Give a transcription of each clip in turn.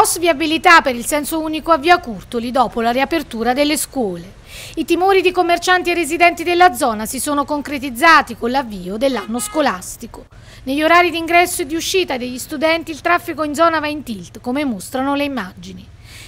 Caos viabilità per il senso unico a Via Curtoli dopo la riapertura delle scuole. I timori di commercianti e residenti della zona si sono concretizzati con l'avvio dell'anno scolastico. Negli orari di ingresso e di uscita degli studenti il traffico in zona va in tilt, come mostrano le immagini.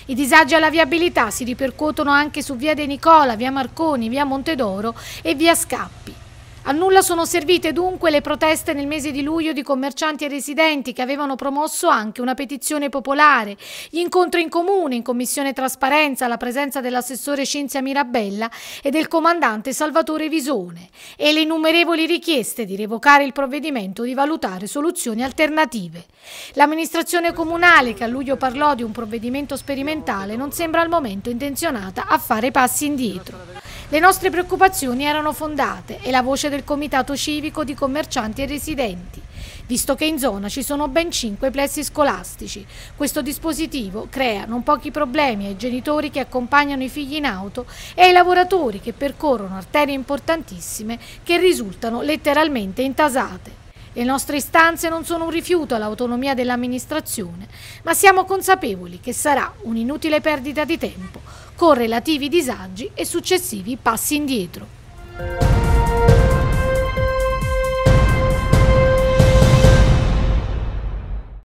I disagi alla viabilità si ripercuotono anche su via De Nicola, via Marconi, via Montedoro e via Scappi. A nulla sono servite dunque le proteste nel mese di luglio di commercianti e residenti che avevano promosso anche una petizione popolare, gli incontri in comune in commissione trasparenza, la presenza dell'assessore Cinzia Mirabella e del comandante Salvatore Visone e le innumerevoli richieste di revocare il provvedimento e di valutare soluzioni alternative. L'amministrazione comunale che a luglio parlò di un provvedimento sperimentale non sembra al momento intenzionata a fare passi indietro. Le nostre preoccupazioni erano fondate e la voce del Comitato Civico di Commercianti e Residenti, visto che in zona ci sono ben cinque plessi scolastici. Questo dispositivo crea non pochi problemi ai genitori che accompagnano i figli in auto e ai lavoratori che percorrono arterie importantissime che risultano letteralmente intasate. Le nostre istanze non sono un rifiuto all'autonomia dell'amministrazione, ma siamo consapevoli che sarà un'inutile perdita di tempo con relativi disagi e successivi passi indietro.